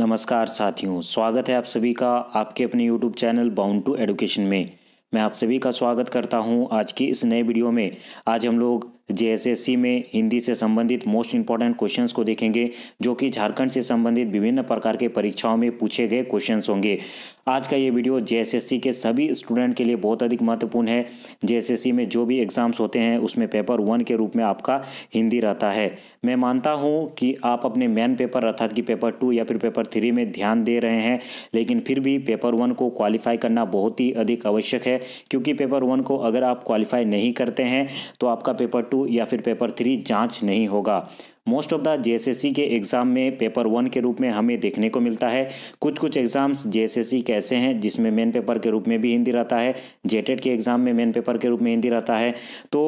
नमस्कार साथियों स्वागत है आप सभी का आपके अपने YouTube channel bound to education में मैं आप सभी का स्वागत करता हूं आज की इस नए वीडियो में आज हम लोग जेएसएससी में हिंदी से संबंधित मोस्ट इंपॉर्टेंट क्वेश्चंस को देखेंगे जो कि झारखंड से संबंधित विभिन्न प्रकार के परीक्षाओं में पूछे गए क्वेश्चंस होंगे आज का ये वीडियो जेएसएससी के सभी स्टूडेंट के लिए बहुत अधिक महत्वपूर्ण है जेएसएससी में जो भी एग्ज़ाम्स होते हैं उसमें पेपर वन के रूप में आपका हिंदी रहता है मैं मानता हूँ कि आप अपने मेन पेपर अर्थात कि पेपर टू या फिर पेपर थ्री में ध्यान दे रहे हैं लेकिन फिर भी पेपर वन को क्वालिफाई करना बहुत ही अधिक आवश्यक है क्योंकि पेपर वन को अगर आप क्वालिफाई नहीं करते हैं तो आपका पेपर टू या फिर पेपर थ्री जांच नहीं होगा मोस्ट ऑफ द जेएसएससी के एग्ज़ाम में पेपर वन के रूप में हमें देखने को मिलता है कुछ कुछ एग्ज़ाम्स जेएसएससी कैसे हैं जिसमें मेन पेपर के रूप में भी हिंदी रहता है जेटेड e के एग्ज़ाम में मेन पेपर के रूप में हिंदी रहता है तो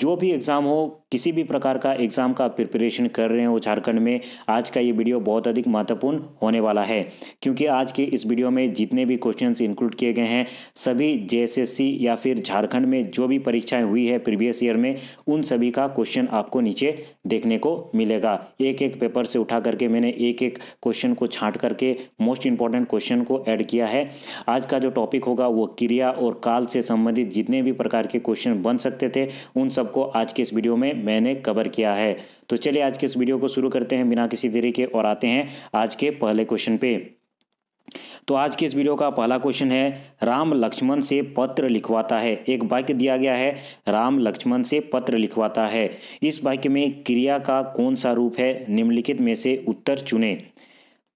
जो भी एग्ज़ाम हो किसी भी प्रकार का एग्ज़ाम का प्रिपरेशन कर रहे हो झारखंड में आज का ये वीडियो बहुत अधिक महत्वपूर्ण होने वाला है क्योंकि आज के इस वीडियो में जितने भी क्वेश्चन इंक्लूड किए गए हैं सभी जेएसएससी या फिर झारखंड में जो भी परीक्षाएं हुई है प्रीवियस ईयर में उन सभी का क्वेश्चन आपको नीचे देखने को मिलेगा एक एक पेपर से उठा करके मैंने एक एक क्वेश्चन को छाँट करके मोस्ट इंपॉर्टेंट क्वेश्चन को ऐड किया है आज का जो टॉपिक होगा वो क्रिया और काल से संबंधित जितने भी प्रकार के क्वेश्चन बन सकते थे उन सब सबको आज के इस वीडियो में मैंने कवर किया है तो चलिए आज के इस वीडियो को शुरू करते हैं बिना किसी देरी के और आते हैं आज के पहले क्वेश्चन पे तो आज के इस वीडियो का पहला क्वेश्चन है राम लक्ष्मण से पत्र लिखवाता है एक वाक्य दिया गया है राम लक्ष्मण से पत्र लिखवाता है इस वाक्य में क्रिया का कौन सा रूप है निम्नलिखित में से उत्तर चुने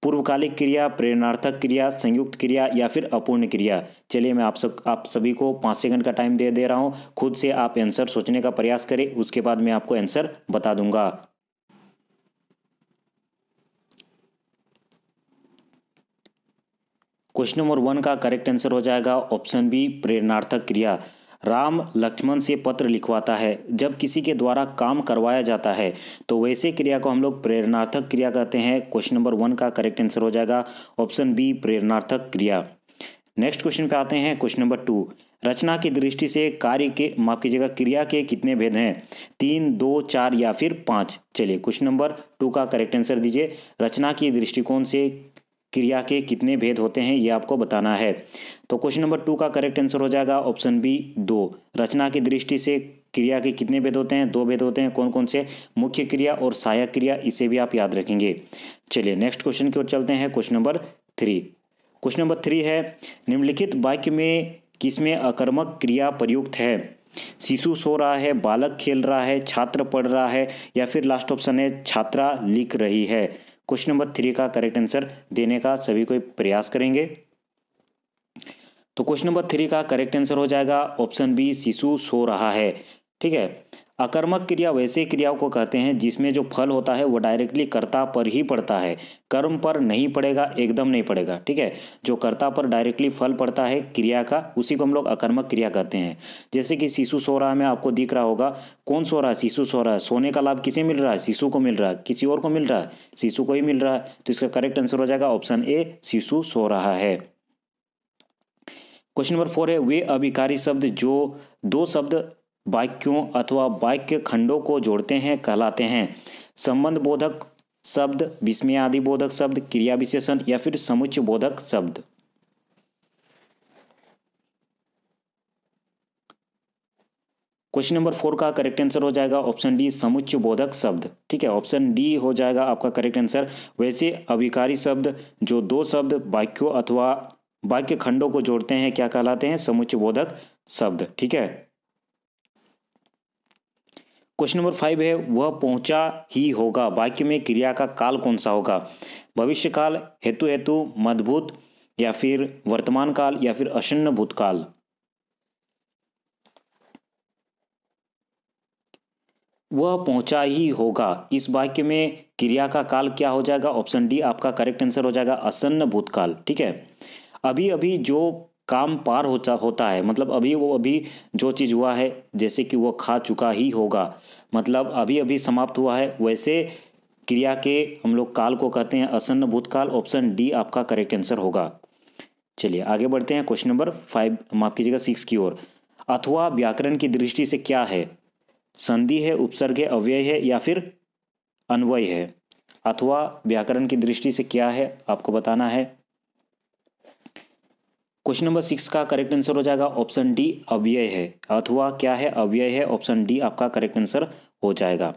पूर्वकालिक क्रिया प्रेरणार्थक क्रिया संयुक्त क्रिया या फिर अपूर्ण क्रिया चलिए मैं आप सब आप सभी को पाँच सेकंड का टाइम दे दे रहा हूँ खुद से आप आंसर सोचने का प्रयास करें उसके बाद मैं आपको आंसर बता दूंगा क्वेश्चन नंबर वन का करेक्ट आंसर हो जाएगा ऑप्शन बी प्रेरणार्थक क्रिया राम लक्ष्मण से पत्र लिखवाता है जब किसी के द्वारा काम करवाया जाता है तो वैसे क्रिया को हम लोग प्रेरणार्थक क्रिया कहते हैं क्वेश्चन नंबर वन का करेक्ट आंसर हो जाएगा ऑप्शन बी प्रेरणार्थक क्रिया नेक्स्ट क्वेश्चन पे आते हैं क्वेश्चन नंबर टू रचना की दृष्टि से कार्य के माफ कीजिएगा क्रिया के कितने भेद हैं तीन दो चार या फिर पाँच चलिए क्वेश्चन नंबर टू का करेक्ट आंसर दीजिए रचना की दृष्टिकोण से क्रिया के कितने भेद होते हैं ये आपको बताना है तो क्वेश्चन नंबर टू का करेक्ट आंसर हो जाएगा ऑप्शन बी दो रचना की दृष्टि से क्रिया के कितने भेद होते हैं दो भेद होते हैं कौन कौन से मुख्य क्रिया और सहायक क्रिया इसे भी आप याद रखेंगे चलिए नेक्स्ट क्वेश्चन की ओर चलते हैं question number three question number three है निम्नलिखित वाक्य में किसमें अकर्मक क्रिया प्रयुक्त है शिशु सो रहा है बालक खेल रहा है छात्र पढ़ रहा है या फिर लास्ट ऑप्शन है छात्रा लिख रही है क्वेश्चन नंबर थ्री का करेक्ट आंसर देने का सभी कोई प्रयास करेंगे तो क्वेश्चन नंबर थ्री का करेक्ट आंसर हो जाएगा ऑप्शन बी शिशु सो रहा है ठीक है अकर्मक क्रिया वैसे क्रियाओं को कहते हैं जिसमें जो फल होता है वो डायरेक्टली कर्ता पर ही पड़ता है कर्म पर नहीं पड़ेगा एकदम नहीं पड़ेगा ठीक है जो कर्ता पर डायरेक्टली फल पड़ता है क्रिया का उसी को हम लोग अकर्मक क्रिया कहते हैं जैसे कि शिशु सो रहा में आपको दिख रहा होगा कौन सो रहा है शिशु सो रहा है सोने का लाभ किसे मिल रहा है शिशु को मिल रहा है किसी और को मिल रहा है शिशु को ही मिल रहा है तो इसका करेक्ट आंसर हो जाएगा ऑप्शन ए शिशु सो रहा है क्वेश्चन नंबर फोर है वे अभिकारी शब्द जो दो शब्द वाक्यों अथवा वाक्य खंडों को जोड़ते हैं कहलाते हैं संबंध बोधक शब्द विस्मय आदि बोधक शब्द क्रिया विशेषण या फिर समुच्च बोधक शब्द क्वेश्चन नंबर फोर का करेक्ट आंसर हो जाएगा ऑप्शन डी समुच्च बोधक शब्द ठीक है ऑप्शन डी हो जाएगा आपका करेक्ट आंसर वैसे अभिकारी शब्द जो दो शब्द वाक्यों अथवा वाक्य खंडों को जोड़ते हैं क्या कहलाते हैं समुच्च बोधक शब्द ठीक है क्वेश्चन नंबर फाइव है वह पहुंचा ही होगा वाक्य में क्रिया का काल कौन सा होगा भविष्य काल हेतु हेतु मधभूत या फिर वर्तमान काल या फिर अशन्न भूतकाल वह पहुंचा ही होगा इस वाक्य में क्रिया का काल क्या हो जाएगा ऑप्शन डी आपका करेक्ट आंसर हो जाएगा असन्न भूतकाल ठीक है अभी अभी जो काम पार हो होता है मतलब अभी वो अभी जो चीज़ हुआ है जैसे कि वो खा चुका ही होगा मतलब अभी अभी समाप्त हुआ है वैसे क्रिया के हम लोग काल को कहते हैं असन्न भूतकाल ऑप्शन डी आपका करेक्ट आंसर होगा चलिए आगे बढ़ते हैं क्वेश्चन नंबर फाइव माफ कीजिएगा सिक्स की ओर अथवा व्याकरण की दृष्टि से क्या है संधि है उपसर्ग है अव्यय है या फिर अन्वय है अथवा व्याकरण की दृष्टि से क्या है आपको बताना है क्वेश्चन नंबर सिक्स का करेक्ट आंसर हो जाएगा ऑप्शन डी अव्यय है अथवा क्या है अव्यय है ऑप्शन डी आपका करेक्ट आंसर हो जाएगा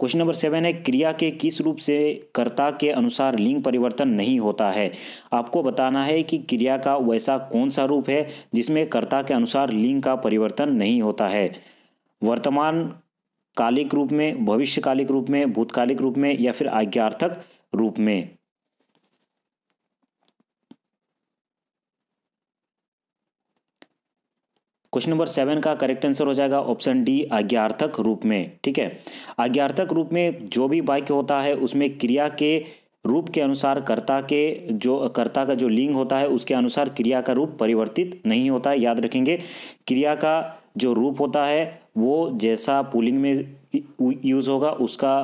क्वेश्चन नंबर सेवन है क्रिया के किस रूप से कर्ता के अनुसार लिंग परिवर्तन नहीं होता है आपको बताना है कि क्रिया का वैसा कौन सा रूप है जिसमें कर्ता के अनुसार लिंग का परिवर्तन नहीं होता है वर्तमान कालिक रूप में भविष्यकालिक रूप में भूतकालिक रूप में या फिर आज्ञार्थक रूप में क्वेश्चन नंबर सेवन का करेक्ट आंसर हो जाएगा ऑप्शन डी आज्ञार्थक रूप में ठीक है आज्ञार्थक रूप में जो भी वाक्य होता है उसमें क्रिया के रूप के अनुसार कर्ता के जो कर्ता का जो लिंग होता है उसके अनुसार क्रिया का रूप परिवर्तित नहीं होता है याद रखेंगे क्रिया का जो रूप होता है वो जैसा पुलिंग में यूज़ होगा उसका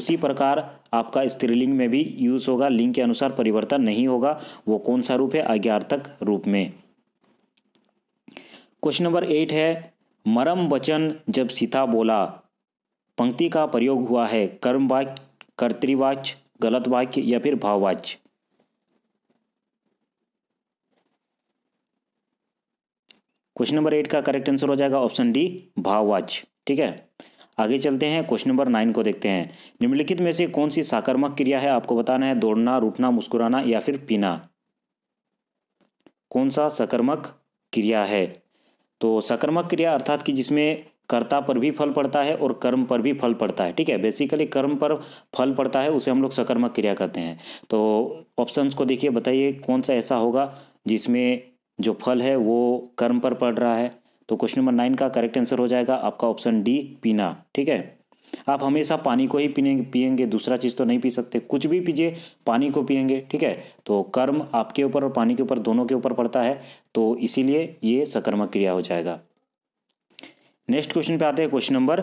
उसी प्रकार आपका स्त्रीलिंग में भी यूज़ होगा लिंग के अनुसार परिवर्तन नहीं होगा वो कौन सा रूप है अज्ञार्थक रूप में क्वेश्चन नंबर एट है मरम वचन जब सीता बोला पंक्ति का प्रयोग हुआ है कर्म वाक्य कर्तृवाच्य गलत वाक्य या फिर भाववाच्य क्वेश्चन नंबर एट का करेक्ट आंसर हो जाएगा ऑप्शन डी भाववाच्य ठीक है आगे चलते हैं क्वेश्चन नंबर नाइन को देखते हैं निम्नलिखित में से कौन सी साकर्मक क्रिया है आपको बताना है दौड़ना रूठना मुस्कुराना या फिर पीना कौन सा सकर्मक क्रिया है तो सकर्मक क्रिया अर्थात कि जिसमें कर्ता पर भी फल पड़ता है और कर्म पर भी फल पड़ता है ठीक है बेसिकली कर्म पर फल पड़ता है उसे हम लोग सकर्मक क्रिया कहते हैं तो ऑप्शंस को देखिए बताइए कौन सा ऐसा होगा जिसमें जो फल है वो कर्म पर पड़ रहा है तो क्वेश्चन नंबर नाइन का करेक्ट आंसर हो जाएगा आपका ऑप्शन डी पीना ठीक है आप हमेशा पानी को ही पीने पियेंगे दूसरा चीज़ तो नहीं पी सकते कुछ भी पीजिए पानी को पियेंगे ठीक है तो कर्म आपके ऊपर और पानी के ऊपर दोनों के ऊपर पड़ता है तो इसीलिए ये सकर्मक क्रिया हो जाएगा नेक्स्ट क्वेश्चन पे आते हैं क्वेश्चन नंबर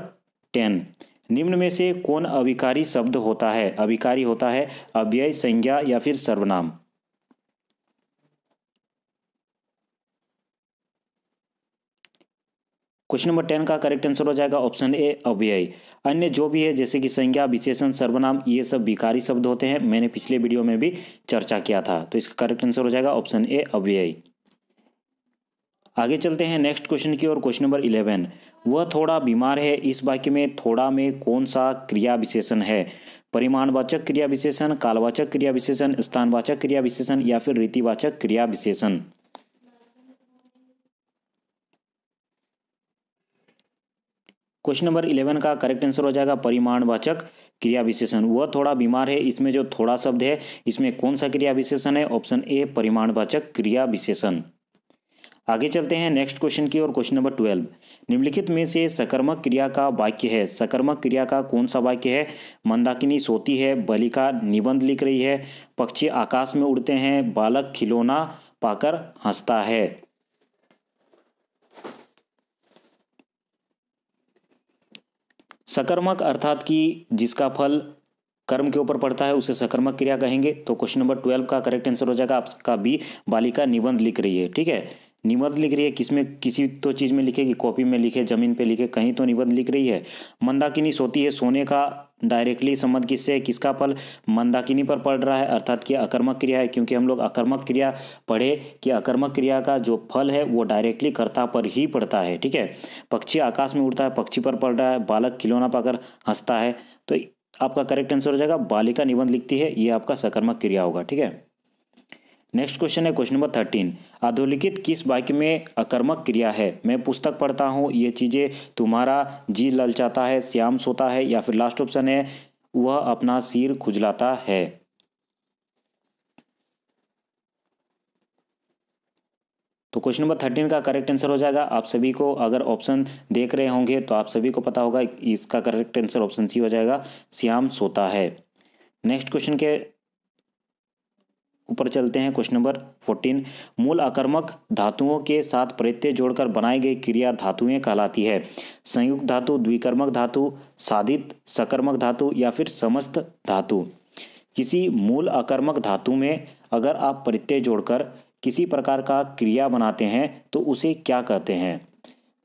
टेन निम्न में से कौन अविकारी शब्द होता है अविकारी होता है अव्यय संज्ञा या फिर सर्वनाम क्वेश्चन नंबर टेन का करेक्ट आंसर हो जाएगा ऑप्शन ए अव्यय अन्य जो भी है जैसे कि संज्ञा विशेषण सर्वनाम ये सब विकारी शब्द होते हैं मैंने पिछले वीडियो में भी चर्चा किया था तो इसका करेक्ट आंसर हो जाएगा ऑप्शन ए अव्यय आगे चलते हैं नेक्स्ट क्वेश्चन की ओर क्वेश्चन नंबर इलेवन वह थोड़ा बीमार है इस वाक्य में थोड़ा में कौन सा क्रिया विशेषण है परिमाणवाचक क्रिया विशेषण कालवाचक क्रिया विशेषण स्थानवाचक क्रिया विशेषण या फिर रीतिवाचक क्रिया विशेषण क्वेश्चन नंबर इलेवन का करेक्ट आंसर हो जाएगा परिमाणवाचक क्रिया विशेषण वह थोड़ा बीमार है इसमें जो थोड़ा शब्द है इसमें कौन सा क्रिया विशेषण है ऑप्शन ए परिमाणवाचक क्रिया विशेषण आगे चलते हैं नेक्स्ट क्वेश्चन की और क्वेश्चन नंबर ट्वेल्व निम्नलिखित में से सकर्मक क्रिया का वाक्य है सकर्मक क्रिया का कौन सा वाक्य है मंदाकिनी सोती है बलिका निबंध लिख रही है पक्षी आकाश में उड़ते हैं बालक खिलौना पाकर हंसता है सकर्मक अर्थात कि जिसका फल कर्म के ऊपर पड़ता है उसे सकर्मक क्रिया कहेंगे तो क्वेश्चन नंबर ट्वेल्व का करेक्ट आंसर हो जाएगा आपका बी बालिका निबंध लिख रही है ठीक है निबंध लिख रही है किसमें किसी तो चीज़ में लिखे कि कॉपी में लिखे जमीन पे लिखे कहीं तो निबंध लिख रही है मंदाकिनी सोती है सोने का डायरेक्टली संबंध किससे किसका फल मंदाकिनी पर पड़ रहा है अर्थात कि अकर्मक क्रिया है क्योंकि हम लोग अकर्मक क्रिया पढ़े कि अकर्मक क्रिया का जो फल है वो डायरेक्टली कर्ता पर ही पड़ता है ठीक है पक्षी आकाश में उड़ता है पक्षी पर पड़ रहा है बालक खिलौना पाकर हंसता है तो आपका करेक्ट आंसर हो जाएगा बालिका निबंध लिखती है ये आपका सकर्मक क्रिया होगा ठीक है नेक्स्ट क्वेश्चन है क्वेश्चन नंबर थर्टीन अधोलिखित किस वाक्य में अकर्मक क्रिया है मैं पुस्तक पढ़ता हूँ ये चीज़ें तुम्हारा जी ललचाता है श्याम सोता है या फिर लास्ट ऑप्शन है वह अपना सिर खुजलाता है तो क्वेश्चन नंबर थर्टीन का करेक्ट आंसर हो जाएगा आप सभी को अगर ऑप्शन देख रहे होंगे तो आप सभी को पता होगा इसका करेक्ट आंसर ऑप्शन सी हो जाएगा श्याम सोता है नेक्स्ट क्वेश्चन के ऊपर चलते हैं क्वेश्चन नंबर फोर्टीन मूल आक्रमक धातुओं के साथ प्रत्यय जोड़कर बनाई गई क्रिया धातुएं कहलाती है संयुक्त धातु द्विकर्मक धातु साधित सकर्मक धातु या फिर समस्त धातु किसी मूल आकर्मक धातु में अगर आप प्रत्यय जोड़कर किसी प्रकार का क्रिया बनाते हैं तो उसे क्या कहते हैं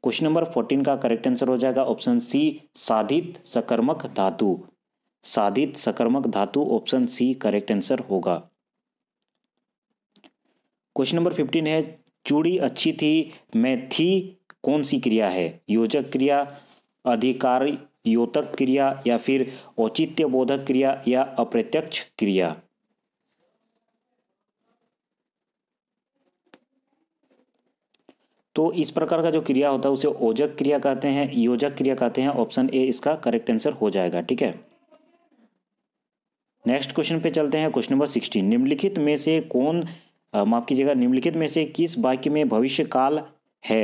क्वेश्चन नंबर फोर्टीन का करेक्ट आंसर हो जाएगा ऑप्शन सी साधित सकर्मक धातु साधित सकर्मक धातु ऑप्शन सी करेक्ट आंसर होगा क्वेश्चन नंबर फिफ्टीन है चूड़ी अच्छी थी मैं थी कौन सी क्रिया है योजक क्रिया अधिकार योतक क्रिया या फिर औचित्य बोधक क्रिया या अप्रत्यक्ष क्रिया तो इस प्रकार का जो क्रिया होता है उसे ओजक क्रिया कहते हैं योजक क्रिया कहते हैं ऑप्शन ए इसका करेक्ट आंसर हो जाएगा ठीक है नेक्स्ट क्वेश्चन पे चलते हैं क्वेश्चन नंबर सिक्सटीन निम्नलिखित में से कौन माफ़ कीजिएगा निम्नलिखित में से किस वाक्य में भविष्य काल है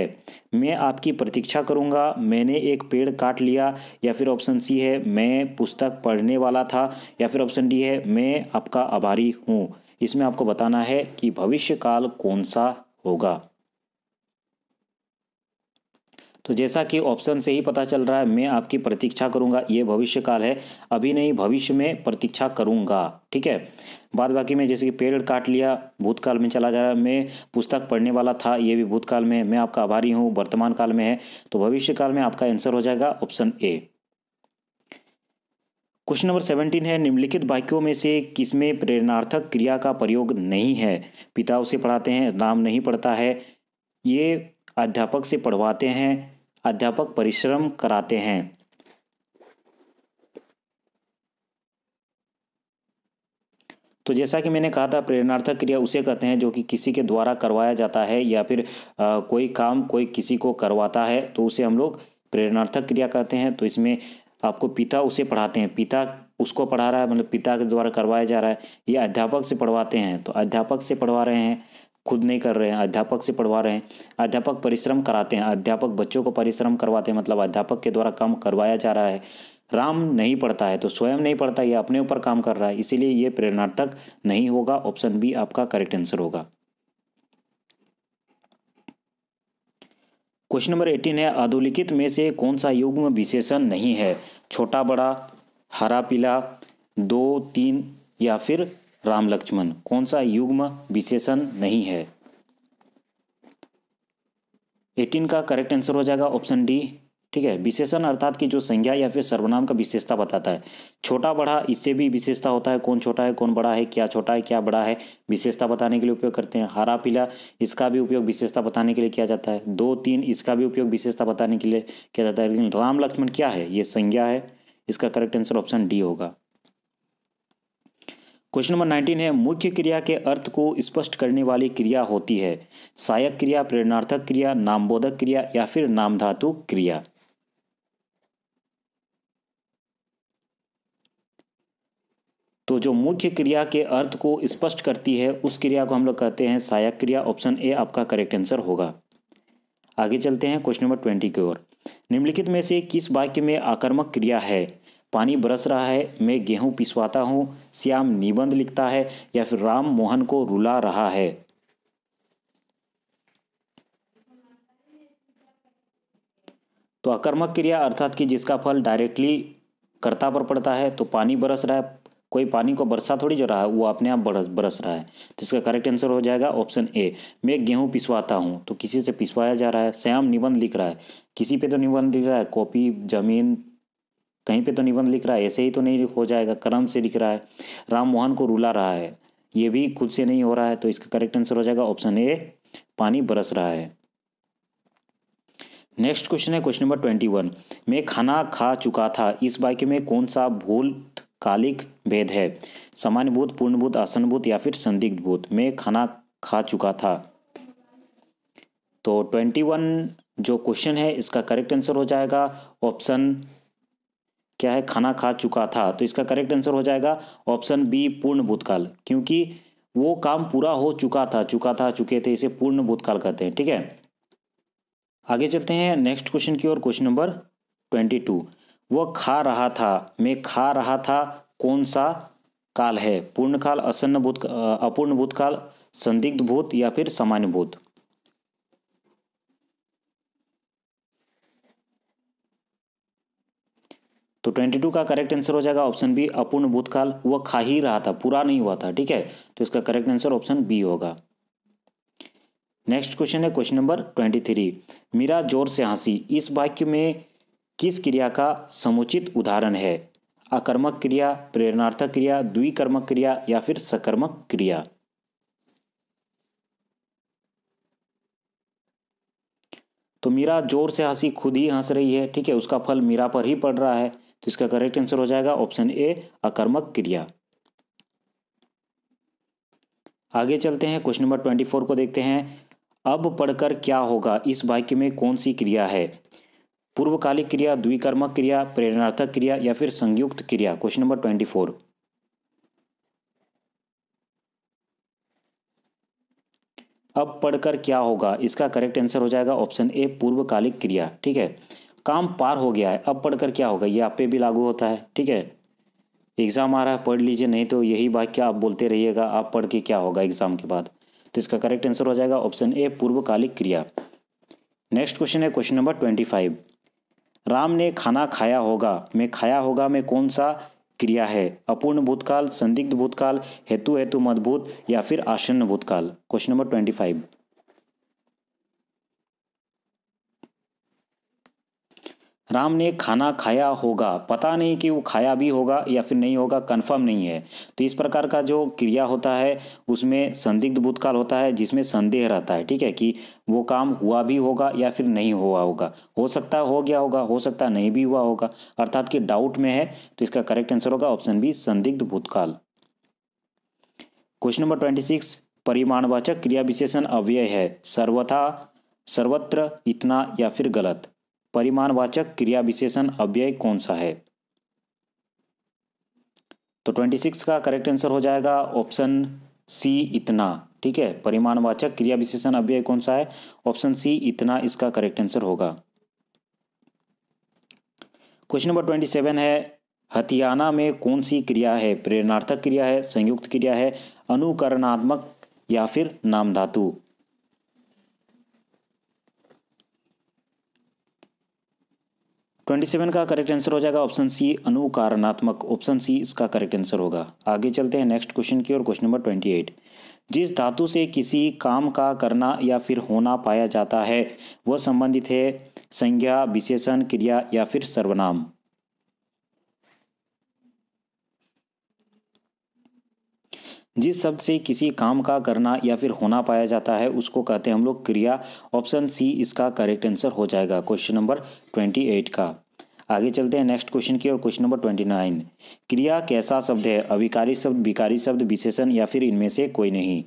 मैं आपकी प्रतीक्षा करूंगा मैंने एक पेड़ काट लिया या फिर ऑप्शन सी है मैं पुस्तक पढ़ने वाला था या फिर ऑप्शन डी है मैं आपका आभारी हूँ इसमें आपको बताना है कि भविष्य काल कौन सा होगा तो जैसा कि ऑप्शन से ही पता चल रहा है मैं आपकी प्रतीक्षा करूंगा ये भविष्य काल है अभी नहीं भविष्य में प्रतीक्षा करूंगा ठीक है बाद बाकी में जैसे कि पेड़ काट लिया भूतकाल में चला जा रहा है मैं पुस्तक पढ़ने वाला था ये भी भूतकाल में मैं आपका आभारी हूँ वर्तमान काल में है तो भविष्य काल में आपका आंसर हो जाएगा option A question number seventeen है निम्नलिखित वाक्यों में से किसमें प्रेरणार्थक क्रिया का प्रयोग नहीं है पिता उसे पढ़ाते हैं नाम नहीं पढ़ता है ये अध्यापक से पढ़वाते हैं अध्यापक परिश्रम कराते हैं तो जैसा कि मैंने कहा था प्रेरणार्थक क्रिया उसे कहते हैं जो कि किसी के द्वारा करवाया जाता है या फिर आ, कोई काम कोई किसी को करवाता है तो उसे हम लोग प्रेरणार्थक क्रिया कहते हैं तो इसमें आपको पिता उसे पढ़ाते हैं पिता उसको पढ़ा रहा है मतलब पिता के द्वारा करवाया जा रहा है या अध्यापक से पढ़वाते हैं तो अध्यापक से पढ़वा रहे हैं खुद नहीं कर रहे हैं अध्यापक से पढ़वा रहे हैं अध्यापक परिश्रम कराते हैं अध्यापक बच्चों को परिश्रम करवाते हैं मतलब अध्यापक के द्वारा काम करवाया जा रहा है राम नहीं पढ़ता है तो स्वयं नहीं पढ़ता यह अपने ऊपर काम कर रहा है इसीलिए ये प्रेरणार्थक नहीं होगा ऑप्शन बी आपका करेक्ट आंसर होगा क्वेश्चन नंबर एटीन है अधोलिखित में से कौन सा युग्म विशेषण नहीं है छोटा बड़ा हरा पीला दो तीन या फिर राम लक्ष्मण कौन सा युग्म विशेषण नहीं है एटीन का करेक्ट आंसर हो जाएगा ऑप्शन डी ठीक है विशेषण अर्थात की जो संज्ञा या फिर सर्वनाम का विशेषता बताता है छोटा बड़ा इससे भी विशेषता होता है कौन छोटा है कौन बड़ा है क्या छोटा है क्या बड़ा है विशेषता बताने के लिए उपयोग करते हैं हरा पीला इसका भी उपयोग विशेषता बताने के लिए किया जाता है दो तीन इसका भी उपयोग विशेषता बताने के लिए किया जाता है लेकिन राम लक्ष्मण क्या है ये संज्ञा है इसका करेक्ट आंसर ऑप्शन डी होगा क्वेश्चन नंबर नाइनटीन है मुख्य क्रिया के अर्थ को स्पष्ट करने वाली क्रिया होती है सहायक क्रिया प्रेरणार्थक क्रिया नामबोधक क्रिया या फिर नाम धातु क्रिया तो जो मुख्य क्रिया के अर्थ को स्पष्ट करती है उस क्रिया को हम लोग कहते हैं सहायक क्रिया ऑप्शन ए आपका करेक्ट आंसर होगा आगे चलते हैं क्वेश्चन नंबर ट्वेंटी की ओर निम्नलिखित में से किस वाक्य में आक्रमक क्रिया है पानी बरस रहा है मैं गेहूं पिसवाता हूं श्याम निबंध लिखता है या फिर राम मोहन को रुला रहा है तो अकर्मक क्रिया अर्थात कि जिसका फल डायरेक्टली कर्ता पर पड़ता है तो पानी बरस रहा है कोई पानी को बरसा थोड़ी जो रहा है वो अपने आप बरस बरस रहा है तो इसका करेक्ट आंसर हो जाएगा ऑप्शन ए मैं गेहूं पिसवाता हूँ तो किसी से पिसवाया जा रहा है श्याम निबंध लिख रहा है किसी पे तो निबंध लिख रहा है कॉपी जमीन कहीं पे तो निबंध लिख रहा है ऐसे ही तो नहीं हो जाएगा क्रम से लिख रहा है राम मोहन को रुला रहा है ये भी खुद से नहीं हो रहा है तो इसका करेक्ट आंसर हो जाएगा ऑप्शन ए पानी बरस रहा है नेक्स्ट क्वेश्चन है क्वेश्चन नंबर ट्वेंटी वन मैं खाना खा चुका था इस वाक्य में कौन सा भूल कालिक भेद है सामान्य भूत पूर्णभूत आसनभूत या फिर संदिग्ध भूत मैं खाना खा चुका था तो ट्वेंटी वन जो क्वेश्चन है इसका करेक्ट आंसर हो जाएगा ऑप्शन क्या है खाना खा चुका था तो इसका करेक्ट आंसर हो जाएगा ऑप्शन बी पूर्ण भूतकाल क्योंकि वो काम पूरा हो चुका था चुका था चुके थे इसे पूर्ण भूतकाल कहते हैं ठीक है आगे चलते हैं नेक्स्ट क्वेश्चन की ओर क्वेश्चन नंबर ट्वेंटी टू वह खा रहा था मैं खा रहा था कौन सा काल है पूर्ण काल असन्न भूत अपूर्ण भूतकाल संदिग्ध भूत या फिर सामान्य भूत तो 22 का करेक्ट आंसर हो जाएगा ऑप्शन बी अपूर्ण भूतकाल वह खा ही रहा था पूरा नहीं हुआ था ठीक है तो इसका करेक्ट आंसर ऑप्शन बी होगा नेक्स्ट क्वेश्चन है question number twenty three Meera जोर से हंसी इस वाक्य में किस क्रिया का समुचित उदाहरण है अकर्मक क्रिया प्रेरणार्थक क्रिया द्विकर्मक क्रिया या फिर सकर्मक क्रिया तो मीरा जोर से हंसी खुद ही हंस रही है ठीक है उसका फल मीरा पर ही पड़ रहा है तो इसका करेक्ट आंसर हो जाएगा ऑप्शन ए अकर्मक क्रिया आगे चलते हैं क्वेश्चन नंबर ट्वेंटी फोर को देखते हैं अब पढ़कर क्या होगा इस वाक्य में कौन सी क्रिया है पूर्वकालिक क्रिया द्विकर्मक क्रिया प्रेरणार्थक क्रिया या फिर संयुक्त क्रिया क्वेश्चन नंबर ट्वेंटी फोर अब पढ़कर क्या होगा इसका करेक्ट आंसर हो जाएगा ऑप्शन ए पूर्वकालिक क्रिया ठीक है काम पार हो गया है अब पढ़कर क्या होगा ये आप पे भी लागू होता है ठीक है एग्ज़ाम आ रहा है पढ़ लीजिए नहीं तो यही वाक्य आप बोलते रहिएगा आप पढ़ के क्या होगा एग्ज़ाम के बाद तो इसका करेक्ट आंसर हो जाएगा ऑप्शन ए पूर्वकालिक क्रिया नेक्स्ट क्वेश्चन है question number twenty five Ram ने खाना खाया होगा मैं खाया होगा में कौन सा क्रिया है अपूर्ण भूतकाल संदिग्ध भूतकाल हेतु हेतु मदभूत या फिर आसन्न भूतकाल question number twenty five Ram ने खाना खाया होगा पता नहीं कि वो खाया भी होगा या फिर नहीं होगा कन्फर्म नहीं है तो इस प्रकार का जो क्रिया होता है उसमें संदिग्ध भूतकाल होता है जिसमें संदेह रहता है ठीक है कि वो काम हुआ भी होगा या फिर नहीं हुआ होगा हो सकता हो गया होगा हो सकता नहीं भी हुआ होगा अर्थात कि डाउट में है तो इसका करेक्ट आंसर होगा ऑप्शन बी संदिग्ध भूतकाल क्वेश्चन नंबर ट्वेंटी सिक्स परिमाणवाचक क्रिया विशेषण अव्यय है सर्वथा सर्वत्र इतना या फिर गलत परिमाणवाचक क्रिया विशेषण अव्यय कौन सा है तो 26 का करेक्ट आंसर हो जाएगा ऑप्शन सी इतना ठीक है परिमाणवाचक क्रिया विशेषण अव्यय कौन सा है ऑप्शन सी इतना इसका करेक्ट आंसर होगा क्वेश्चन नंबर ट्वेंटी सेवन है हथियाना में कौन सी क्रिया है प्रेरणार्थक क्रिया है संयुक्त क्रिया है अनुकरणात्मक या फिर नाम धातु ट्वेंटी सेवन का करेक्ट आंसर हो जाएगा ऑप्शन सी अनुकारणात्मक ऑप्शन सी इसका करेक्ट आंसर होगा आगे चलते हैं नेक्स्ट क्वेश्चन की और क्वेश्चन नंबर ट्वेंटी एट जिस धातु से किसी काम का करना या फिर होना पाया जाता है वह संबंधित है संज्ञा विशेषण क्रिया या फिर सर्वनाम जिस शब्द से किसी काम का करना या फिर होना पाया जाता है उसको कहते हैं हम लोग क्रिया ऑप्शन सी इसका करेक्ट आंसर हो जाएगा क्वेश्चन नंबर ट्वेंटी एट का आगे चलते हैं नेक्स्ट क्वेश्चन की और क्वेश्चन नंबर ट्वेंटी नाइन क्रिया कैसा शब्द है अविकारी शब्द विकारी शब्द विशेषण या फिर इनमें से कोई नहीं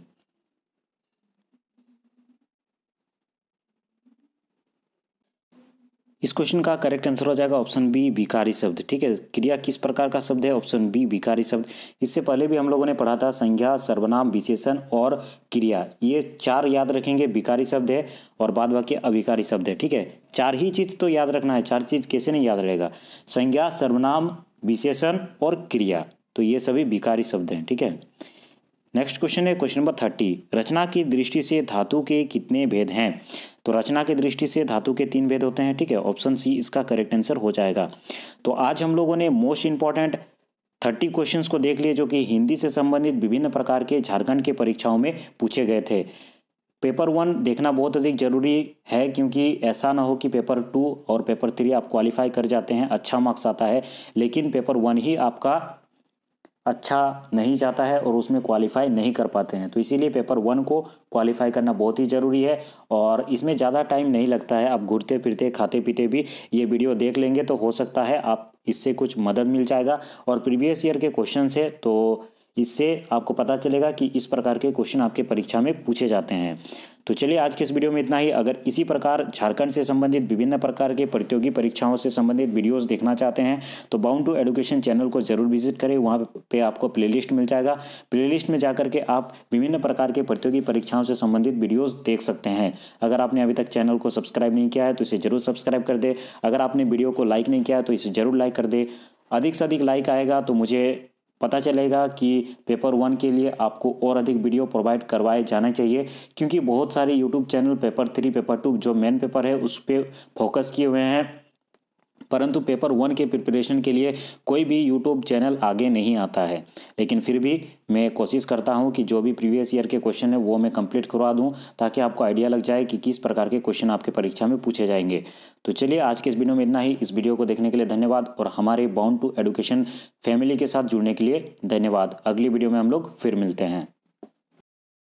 इस क्वेश्चन का करेक्ट आंसर हो जाएगा ऑप्शन बी भिकारी शब्द ठीक है क्रिया किस प्रकार का शब्द है ऑप्शन बी भिकारी शब्द इससे पहले भी हम लोगों ने पढ़ा था संज्ञा सर्वनाम विशेषण और क्रिया ये चार याद रखेंगे भिकारी शब्द है और बाद बाकी अभिकारी शब्द है ठीक है चार ही चीज़ तो याद रखना है चार चीज़ कैसे नहीं याद रहेगा संज्ञा सर्वनाम विशेषण और क्रिया तो ये सभी भिकारी शब्द हैं ठीक है नेक्स्ट क्वेश्चन है क्वेश्चन नंबर थर्टी रचना की दृष्टि से धातु के कितने भेद हैं तो रचना की दृष्टि से धातु के तीन भेद होते हैं ठीक है ऑप्शन सी इसका करेक्ट आंसर हो जाएगा तो आज हम लोगों ने मोस्ट इंपॉर्टेंट थर्टी क्वेश्चंस को देख लिए जो कि हिंदी से संबंधित विभिन्न प्रकार के झारखंड के परीक्षाओं में पूछे गए थे पेपर वन देखना बहुत अधिक जरूरी है क्योंकि ऐसा ना हो कि पेपर टू और पेपर थ्री आप क्वालिफाई कर जाते हैं अच्छा मार्क्स आता है लेकिन पेपर वन ही आपका अच्छा नहीं जाता है और उसमें क्वालिफाई नहीं कर पाते हैं तो इसीलिए पेपर वन को क्वालिफाई करना बहुत ही ज़रूरी है और इसमें ज़्यादा टाइम नहीं लगता है आप घूरते फिरते खाते पीते भी ये वीडियो देख लेंगे तो हो सकता है आप इससे कुछ मदद मिल जाएगा और प्रीवियस ईयर के क्वेश्चन है तो इससे आपको पता चलेगा कि इस प्रकार के क्वेश्चन आपके परीक्षा में पूछे जाते हैं तो चलिए आज के इस वीडियो में इतना ही अगर इसी प्रकार झारखंड से संबंधित विभिन्न प्रकार के प्रतियोगी परीक्षाओं से संबंधित वीडियोस देखना चाहते हैं तो बाउंड टू एडुकेशन चैनल को जरूर विजिट करें वहाँ पे आपको प्ले मिल जाएगा प्ले में जा के आप विभिन्न प्रकार के प्रतियोगी परीक्षाओं से संबंधित वीडियोज़ देख सकते हैं अगर आपने अभी तक चैनल को सब्सक्राइब नहीं किया है तो इसे जरूर सब्सक्राइब कर दे अगर आपने वीडियो को लाइक नहीं किया तो इसे जरूर लाइक कर दे अधिक से अधिक लाइक आएगा तो मुझे पता चलेगा कि पेपर वन के लिए आपको और अधिक वीडियो प्रोवाइड करवाए जाना चाहिए क्योंकि बहुत सारे YouTube channel paper three paper two जो मेन पेपर है उस पर फोकस किए हुए हैं परंतु पेपर वन के प्रिपरेशन के लिए कोई भी यूट्यूब चैनल आगे नहीं आता है लेकिन फिर भी मैं कोशिश करता हूँ कि जो भी प्रीवियस ईयर के क्वेश्चन है वो मैं कंप्लीट करवा दूँ ताकि आपको आइडिया लग जाए कि किस प्रकार के क्वेश्चन आपके परीक्षा में पूछे जाएंगे तो चलिए आज के इस वीडियो में इतना ही इस वीडियो को देखने के लिए धन्यवाद और हमारे बाउंड टू एडुकेशन फैमिली के साथ जुड़ने के लिए धन्यवाद अगली वीडियो में हम लोग फिर मिलते हैं